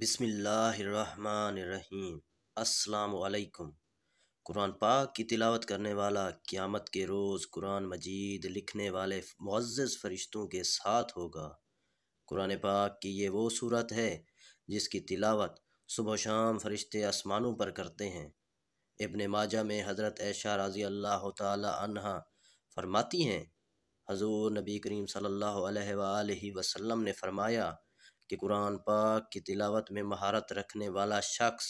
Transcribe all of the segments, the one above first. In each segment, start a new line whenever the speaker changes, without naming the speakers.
बिसमीम् अस्सलाम कुरान पाक की तिलावत करने वाला क़्यामत के रोज़ कुरान मजीद लिखने वाले मुआज़ फ़रिश्तों के साथ होगा कुरान पाक की ये वो सूरत है जिसकी तिलावत सुबह शाम फरिश्ते आसमानों पर करते हैं इबन माजा में हज़रत ऐशा रज़ी अल्लाह तहा फरमाती हैं हजूर नबी करीम सल्लल्लाहु अलैहि वसल्लम ने फरमाया कि कुरान पाक की तिलावत में महारत रखने वाला शख्स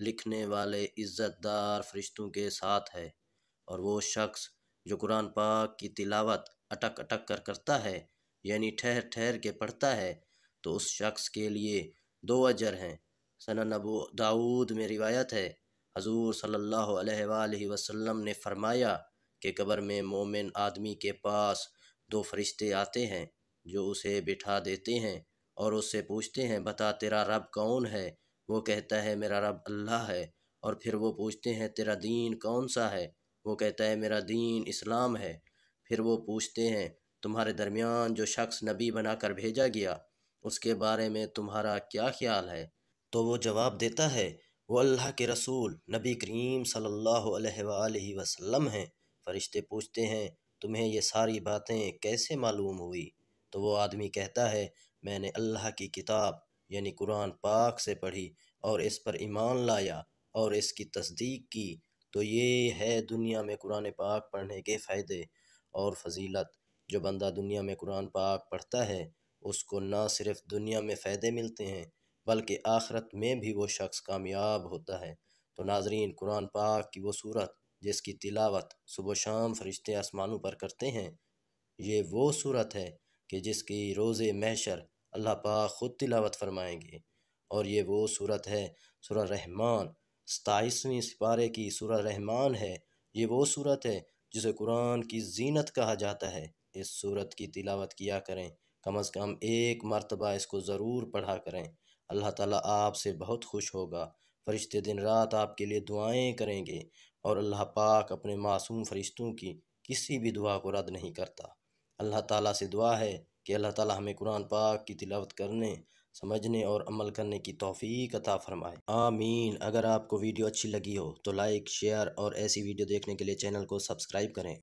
लिखने वाले इज़्ज़तदार फरिश्तों के साथ है और वो शख्स जो कुरान पाक की तिलावत अटक अटक कर करता है यानी ठहर ठहर के पढ़ता है तो उस शख्स के लिए दो अजर हैं सना अबू दाऊद में रिवायत है हजूर सल्ला वसम ने फरमाया कि कबर में मोमिन आदमी के पास दो फरिश्ते आते हैं जो उसे बिठा देते हैं और उससे पूछते हैं बता तेरा रब कौन है वो कहता है मेरा रब अल्लाह है और फिर वो पूछते हैं तेरा दीन कौन सा है वो कहता है मेरा दीन इस्लाम है फिर वो पूछते हैं तुम्हारे दरमियान जो शख्स नबी बना कर भेजा गया उसके बारे में तुम्हारा क्या ख्याल है तो वो जवाब देता है वो अल्लाह के रसूल नबी करीम सल्लल्लाहु अलैहि वसल्लम हैं फरिश्ते पूछते हैं तुम्हें ये सारी बातें कैसे मालूम हुई तो वो आदमी कहता है मैंने अल्लाह की किताब यानी कुरान पाक से पढ़ी और इस पर ईमान लाया और इसकी तस्दीक की तो ये है दुनिया में कुरान पाक पढ़ने के फ़ायदे और फजीलत जो बंदा दुनिया में कुरान पाक पढ़ता है उसको ना सिर्फ दुनिया में फ़ायदे मिलते हैं बल्कि आखरत में भी वो शख्स कामयाब होता है तो नाजरीन कुरान पाक की वो सूरत जिसकी तिलावत सुबह शाम फरिश्ते आसमानों पर करते हैं ये वो सूरत है कि जिसकी रोज़ महशर अल्लाह पाक ख़ुद तिलावत फरमाएंगे और ये वो सूरत है सूर रहमान सताईसवीं सिपारे की सूर रहमान है ये वो सूरत है जिसे कुरान की जीनत कहा जाता है इस सूरत की तिलावत किया करें कम अज़ कम एक मरतबा इसको ज़रूर पढ़ा करें अल्लाह ताला आपसे बहुत खुश होगा फरिश्ते दिन रात आपके लिए दुआएं करेंगे और अल्लाह पाक अपने मासूम फरिश्तों की किसी भी दुआ को रद्द नहीं करता अल्लाह ताला से दुआ है कि अल्लाह ताला हमें कुरान पाक की तिलावत करने समझने और अमल करने की तोफ़ी अता फ़रमाए आमीन अगर आपको वीडियो अच्छी लगी हो तो लाइक शेयर और ऐसी वीडियो देखने के लिए चैनल को सब्सक्राइब करें